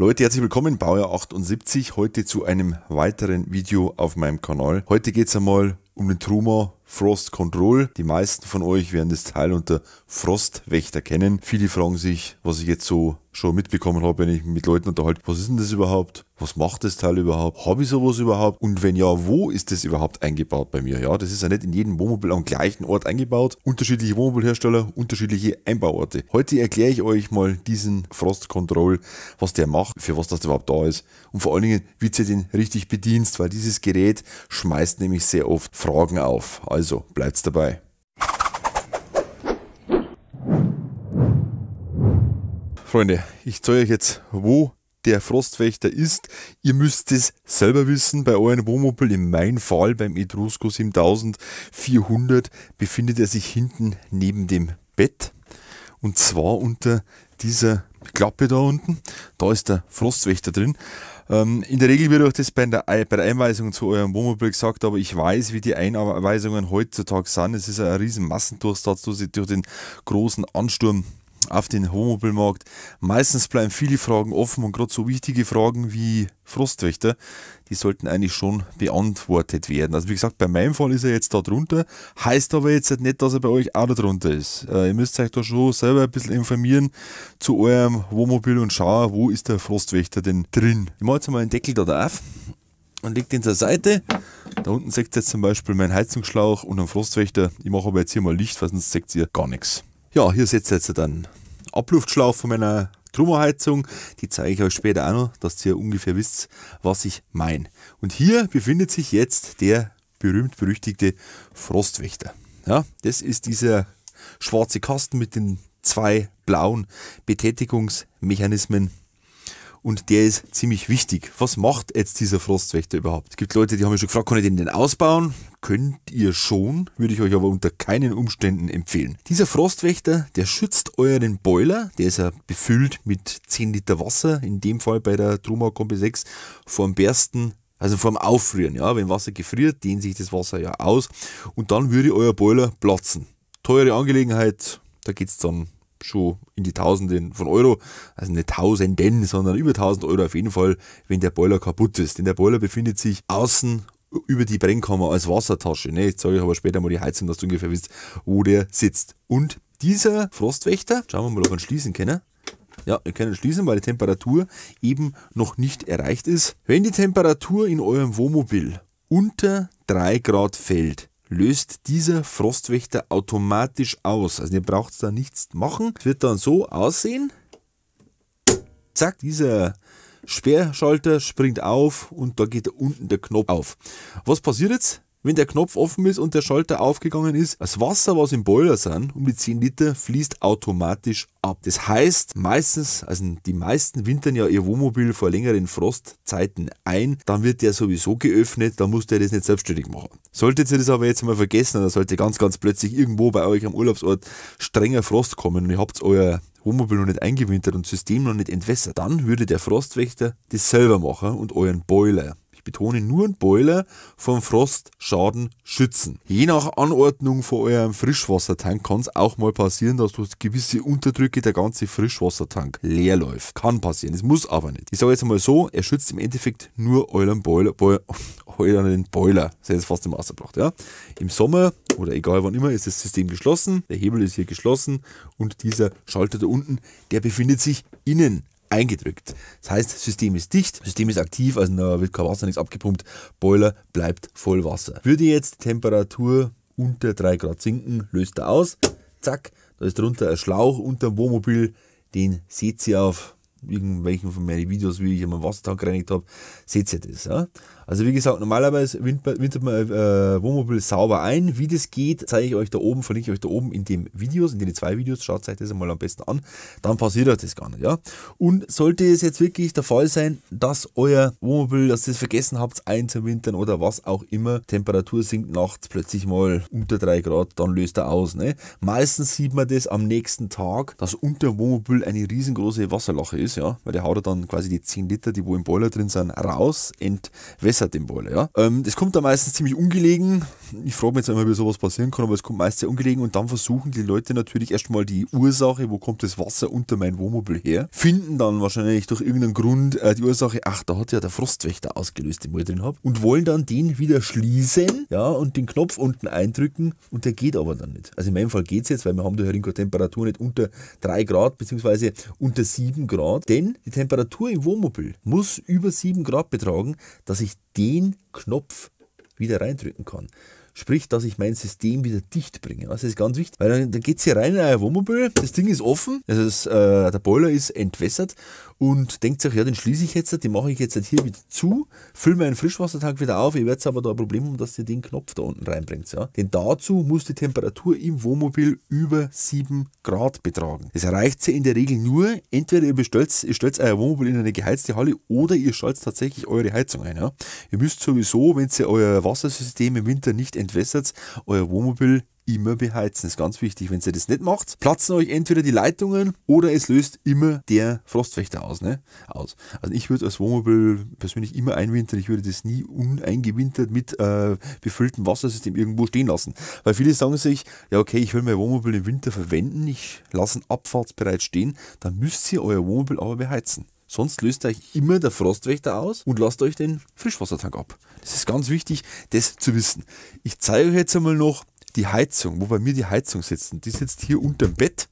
Leute, herzlich willkommen, Baujahr 78, heute zu einem weiteren Video auf meinem Kanal. Heute geht es einmal um den Trumor Frost Control. Die meisten von euch werden das Teil unter Frostwächter kennen. Viele fragen sich, was ich jetzt so schon mitbekommen habe, wenn ich mit Leuten unterhalte, was ist denn das überhaupt? Was macht das Teil überhaupt? Habe ich sowas überhaupt? Und wenn ja, wo ist das überhaupt eingebaut bei mir? Ja, das ist ja nicht in jedem Wohnmobil am gleichen Ort eingebaut. Unterschiedliche Wohnmobilhersteller, unterschiedliche Einbauorte. Heute erkläre ich euch mal diesen Frost Control, was der macht, für was das überhaupt da ist und vor allen Dingen, wie du den richtig bedienst, weil dieses Gerät schmeißt nämlich sehr oft Fragen auf. Also also bleibt's dabei. Freunde, ich zeige euch jetzt, wo der Frostwächter ist. Ihr müsst es selber wissen, bei euren Wohnmobil, in meinem Fall beim Etrusco 7400, befindet er sich hinten neben dem Bett. Und zwar unter dieser Klappe da unten. Da ist der Frostwächter drin. Ähm, in der Regel wird euch das bei der, bei der Einweisung zu eurem Wohnmobil gesagt, aber ich weiß, wie die Einweisungen heutzutage sind. Es ist ein riesen Massendurchsatz durch den großen Ansturm auf den Wohnmobilmarkt. Meistens bleiben viele Fragen offen und gerade so wichtige Fragen wie Frostwächter, die sollten eigentlich schon beantwortet werden. Also wie gesagt, bei meinem Fall ist er jetzt da drunter, heißt aber jetzt nicht, dass er bei euch auch da drunter ist. Äh, ihr müsst euch da schon selber ein bisschen informieren zu eurem Wohnmobil und schauen, wo ist der Frostwächter denn drin. Ich mache jetzt mal den Deckel da drauf und lege den zur Seite. Da unten seht ihr jetzt zum Beispiel meinen Heizungsschlauch und einen Frostwächter. Ich mache aber jetzt hier mal Licht, weil sonst seht ihr gar nichts. Ja, hier seht ihr jetzt dann Abluftschlauch von meiner Trümmerheizung. Die zeige ich euch später auch noch, dass ihr ungefähr wisst, was ich meine. Und hier befindet sich jetzt der berühmt-berüchtigte Frostwächter. Ja, das ist dieser schwarze Kasten mit den zwei blauen Betätigungsmechanismen und der ist ziemlich wichtig. Was macht jetzt dieser Frostwächter überhaupt? Es gibt Leute, die haben mich schon gefragt, kann ich den denn ausbauen? Könnt ihr schon, würde ich euch aber unter keinen Umständen empfehlen. Dieser Frostwächter, der schützt euren Boiler, der ist ja befüllt mit 10 Liter Wasser, in dem Fall bei der Truma Kombi 6, vor dem Bersten also vom Auffrieren, ja, wenn Wasser gefriert, dehnt sich das Wasser ja aus und dann würde euer Boiler platzen. Teure Angelegenheit, da geht es dann schon in die Tausenden von Euro, also nicht Tausenden, sondern über 1000 Euro auf jeden Fall, wenn der Boiler kaputt ist. Denn der Boiler befindet sich außen über die Brennkammer als Wassertasche. Ne? Jetzt zeige ich aber später mal die Heizung, dass du ungefähr wisst, wo der sitzt. Und dieser Frostwächter, schauen wir mal, ob wir ihn schließen können. Ne? Ja, ihr könnt schließen, weil die Temperatur eben noch nicht erreicht ist. Wenn die Temperatur in eurem Wohnmobil unter 3 Grad fällt, löst dieser Frostwächter automatisch aus. Also ihr braucht da nichts machen. Es wird dann so aussehen. Zack, dieser Sperrschalter springt auf und da geht unten der Knopf auf. Was passiert jetzt? Wenn der Knopf offen ist und der Schalter aufgegangen ist, das Wasser, was im Boiler sind, um die 10 Liter, fließt automatisch ab. Das heißt, meistens, also die meisten wintern ja ihr Wohnmobil vor längeren Frostzeiten ein, dann wird der sowieso geöffnet, dann muss der das nicht selbstständig machen. Solltet ihr das aber jetzt mal vergessen, oder sollte ganz, ganz plötzlich irgendwo bei euch am Urlaubsort strenger Frost kommen und ihr habt euer Wohnmobil noch nicht eingewintert und System noch nicht entwässert, dann würde der Frostwächter das selber machen und euren Boiler ich betone nur einen Boiler, vom Frostschaden schützen. Je nach Anordnung von eurem Frischwassertank kann es auch mal passieren, dass durch gewisse Unterdrücke der ganze Frischwassertank leer läuft. Kann passieren, es muss aber nicht. Ich sage jetzt mal so, er schützt im Endeffekt nur euren Boiler, Boiler euren Boiler. Das ist fast im ausgebracht, ja. Im Sommer oder egal wann immer ist das System geschlossen, der Hebel ist hier geschlossen und dieser Schalter da unten, der befindet sich innen eingedrückt. Das heißt, System ist dicht, System ist aktiv, also da wird kein Wasser, nichts abgepumpt, Boiler bleibt voll Wasser. Würde jetzt die Temperatur unter 3 Grad sinken, löst er aus, zack, da ist drunter ein Schlauch unter dem Wohnmobil, den seht ihr auf irgendwelchen von meinen Videos, wie ich meinen Wassertank gereinigt habe, seht ihr das. Ja? Also wie gesagt, normalerweise windet man äh, Wohnmobil sauber ein. Wie das geht, zeige ich euch da oben, verlinke ich euch da oben in den Videos, in den zwei Videos. Schaut euch das einmal am besten an, dann passiert euch das gar nicht. Ja? Und sollte es jetzt wirklich der Fall sein, dass euer Wohnmobil, dass ihr es vergessen habt einzuwintern oder was auch immer, Temperatur sinkt nachts plötzlich mal unter 3 Grad, dann löst er aus. Ne? Meistens sieht man das am nächsten Tag, dass unter dem Wohnmobil eine riesengroße Wasserlache ist ist, ja, weil der haut dann quasi die 10 Liter, die wo im Boiler drin sind, raus, entwässert den Boiler, ja. Ähm, das kommt dann meistens ziemlich ungelegen. Ich frage mich jetzt einmal, wie sowas passieren kann, aber es kommt meist sehr ungelegen und dann versuchen die Leute natürlich erstmal die Ursache, wo kommt das Wasser unter mein Wohnmobil her, finden dann wahrscheinlich durch irgendeinen Grund äh, die Ursache, ach, da hat ja der Frostwächter ausgelöst, den ich drin habe, und wollen dann den wieder schließen, ja, und den Knopf unten eindrücken und der geht aber dann nicht. Also in meinem Fall geht es jetzt, weil wir haben da halt Temperatur nicht unter 3 Grad, beziehungsweise unter 7 Grad angeschaut, denn die Temperatur im Wohnmobil muss über 7 Grad betragen, dass ich den Knopf wieder reindrücken kann. Sprich, dass ich mein System wieder dicht bringe. Das ist ganz wichtig. Weil dann, dann geht es hier rein in euer Wohnmobil, das Ding ist offen, das ist, äh, der Boiler ist entwässert und denkt sich, ja, den schließe ich jetzt, den mache ich jetzt hier wieder zu, fülle meinen Frischwassertank wieder auf. Ihr werdet aber da ein Problem haben, dass ihr den Knopf da unten reinbringt. Ja? Denn dazu muss die Temperatur im Wohnmobil über 7 Grad betragen. Das erreicht sie in der Regel nur, entweder ihr, bestellt, ihr stellt euer Wohnmobil in eine geheizte Halle oder ihr schaltet tatsächlich eure Heizung ein. Ja? Ihr müsst sowieso, wenn ihr euer Wassersystem im Winter nicht entwässert, und euer Wohnmobil immer beheizen. Das ist ganz wichtig. Wenn ihr das nicht macht, platzen euch entweder die Leitungen oder es löst immer der Frostwächter aus. Ne? aus. Also ich würde als Wohnmobil persönlich immer einwintern. Ich würde das nie uneingewintert mit äh, befülltem Wassersystem irgendwo stehen lassen. Weil viele sagen sich, ja okay, ich will mein Wohnmobil im Winter verwenden, ich lasse ihn abfahrtsbereit stehen. Dann müsst ihr euer Wohnmobil aber beheizen. Sonst löst euch immer der Frostwächter aus und lasst euch den Frischwassertank ab. Das ist ganz wichtig, das zu wissen. Ich zeige euch jetzt einmal noch die Heizung, wo bei mir die Heizung sitzt. die sitzt hier unterm Bett.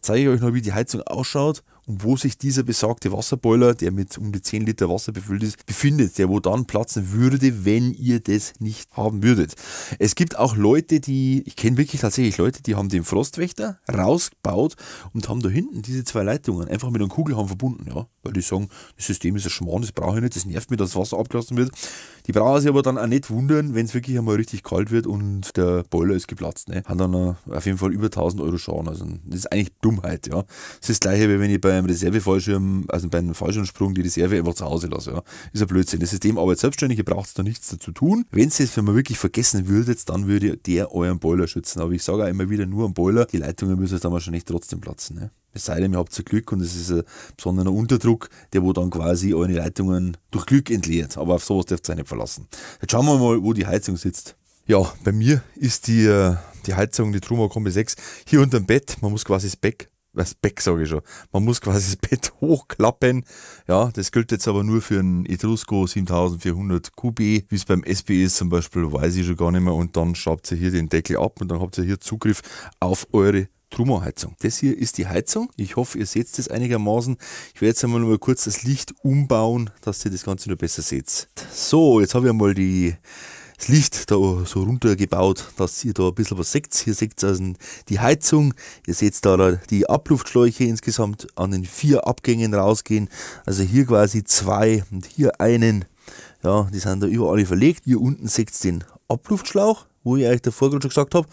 Zeige ich euch noch, wie die Heizung ausschaut und wo sich dieser besagte Wasserboiler, der mit um die 10 Liter Wasser befüllt ist, befindet, der wo dann platzen würde, wenn ihr das nicht haben würdet. Es gibt auch Leute, die, ich kenne wirklich tatsächlich Leute, die haben den Frostwächter rausgebaut und haben da hinten diese zwei Leitungen einfach mit einem Kugelhahn verbunden, ja, weil die sagen, das System ist ein Schmarrn, das brauche ich nicht, das nervt mich, dass das Wasser abgelassen wird. Die brauchen sich aber dann auch nicht wundern, wenn es wirklich einmal richtig kalt wird und der Boiler ist geplatzt, ne? haben dann äh, auf jeden Fall über 1000 Euro Schaden, also das ist eigentlich Dummheit, ja. Das ist das gleiche, wie wenn ihr bei meinem Reservefallschirm, also bei einem Fallschirmsprung, die Reserve einfach zu Hause lasse. Ja. Ist ja Blödsinn. Das System arbeitet selbstständig, ihr braucht da nichts dazu tun. Wenn ihr es für mal wirklich vergessen würdet, dann würde der euren Boiler schützen. Aber ich sage auch immer wieder nur am Boiler, die Leitungen müssen dann wahrscheinlich trotzdem platzen. Ne? Es sei denn, ihr habt so Glück und es ist ein besonderer Unterdruck, der wo dann quasi eure Leitungen durch Glück entleert. Aber auf sowas dürft ihr euch nicht verlassen. Jetzt schauen wir mal, wo die Heizung sitzt. Ja, bei mir ist die, äh, die Heizung, die Truma Kombi 6, hier unter dem Bett. Man muss quasi das Bett das Beck sage ich schon, man muss quasi das Bett hochklappen. Ja, das gilt jetzt aber nur für einen Etrusco 7400 QB, wie es beim SB ist zum Beispiel, weiß ich schon gar nicht mehr. Und dann schraubt ihr hier den Deckel ab und dann habt ihr hier Zugriff auf eure Truma-Heizung. Das hier ist die Heizung. Ich hoffe, ihr seht das einigermaßen. Ich werde jetzt einmal nur kurz das Licht umbauen, dass ihr das Ganze noch besser seht. So, jetzt habe ich einmal die das Licht da so runtergebaut, dass ihr da ein bisschen was seht. Hier seht ihr also die Heizung, ihr seht da die Abluftschläuche insgesamt an den vier Abgängen rausgehen. Also hier quasi zwei und hier einen. Ja, die sind da überall verlegt. Hier unten seht ihr den Abluftschlauch, wo ich euch davor gerade schon gesagt habe.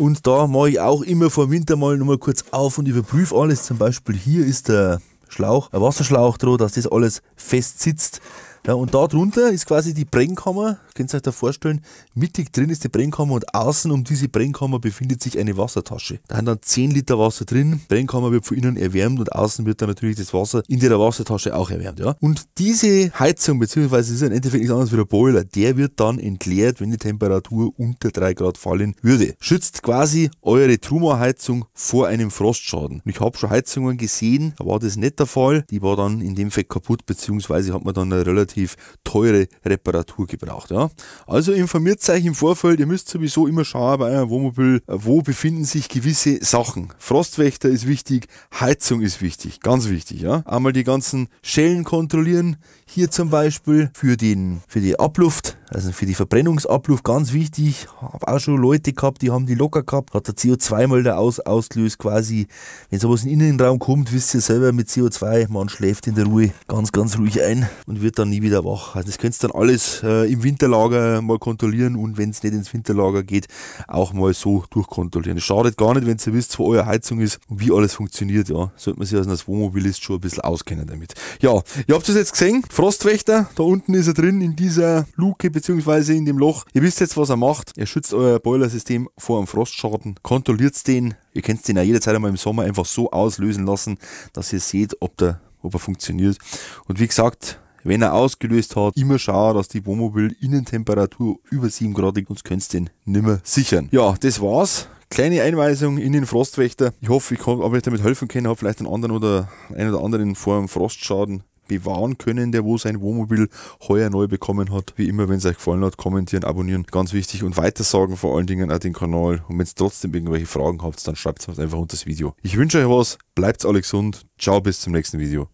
Und da mache ich auch immer vor dem Winter mal nochmal kurz auf und überprüfe alles. Zum Beispiel hier ist der Schlauch, ein Wasserschlauch drauf, dass das alles fest sitzt. Ja, und da drunter ist quasi die Brennkammer, könnt ihr euch da vorstellen, mittig drin ist die Brennkammer und außen um diese Brennkammer befindet sich eine Wassertasche. Da haben dann 10 Liter Wasser drin, Brennkammer wird von innen erwärmt und außen wird dann natürlich das Wasser in der Wassertasche auch erwärmt. Ja? Und diese Heizung, beziehungsweise ist ja im Endeffekt nichts anderes wie der Boiler, der wird dann entleert, wenn die Temperatur unter 3 Grad fallen würde. Schützt quasi eure Truma-Heizung vor einem Frostschaden. Und ich habe schon Heizungen gesehen, da war das nicht der Fall, die war dann in dem Fall kaputt, beziehungsweise hat man dann eine relativ relativ teure Reparatur gebraucht. Ja. Also informiert euch im Vorfeld, ihr müsst sowieso immer schauen bei einem Wohnmobil, wo befinden sich gewisse Sachen. Frostwächter ist wichtig, Heizung ist wichtig, ganz wichtig. Ja. Einmal die ganzen Schellen kontrollieren, hier zum Beispiel für, den, für die Abluft, also für die Verbrennungsabluft ganz wichtig. Habe auch schon Leute gehabt, die haben die locker gehabt. Hat der CO2 mal da aus, ausgelöst quasi. Wenn sowas in den Innenraum kommt, wisst ihr selber mit CO2, man schläft in der Ruhe ganz, ganz ruhig ein und wird dann nie nie wieder wach. Also das könnt ihr dann alles äh, im Winterlager mal kontrollieren und wenn es nicht ins Winterlager geht, auch mal so durchkontrollieren. Es schadet gar nicht, wenn ihr wisst, wo eure Heizung ist und wie alles funktioniert. Ja, sollte man sich als Wohnmobilist schon ein bisschen auskennen damit. Ja, ihr habt es jetzt gesehen, Frostwächter, da unten ist er drin in dieser Luke bzw. in dem Loch. Ihr wisst jetzt, was er macht. Er schützt euer Boilersystem vor einem Frostschaden, kontrolliert den. Ihr könnt den ja jederzeit einmal im Sommer einfach so auslösen lassen, dass ihr seht, ob der ob er funktioniert. Und wie gesagt, wenn er ausgelöst hat, immer schauen, dass die Wohnmobil Innentemperatur über 7 Grad liegt, sonst könntest du den nimmer sichern. Ja, das war's. Kleine Einweisung in den Frostwächter. Ich hoffe, ich habe euch damit helfen können, habe vielleicht einen anderen oder einen oder anderen vor einem Frostschaden bewahren können, der wo sein Wohnmobil heuer neu bekommen hat. Wie immer, wenn es euch gefallen hat, kommentieren, abonnieren, ganz wichtig und weitersagen vor allen Dingen auch den Kanal. Und wenn ihr trotzdem irgendwelche Fragen habt, dann schreibt es einfach unter das Video. Ich wünsche euch was, bleibt alle gesund, ciao, bis zum nächsten Video.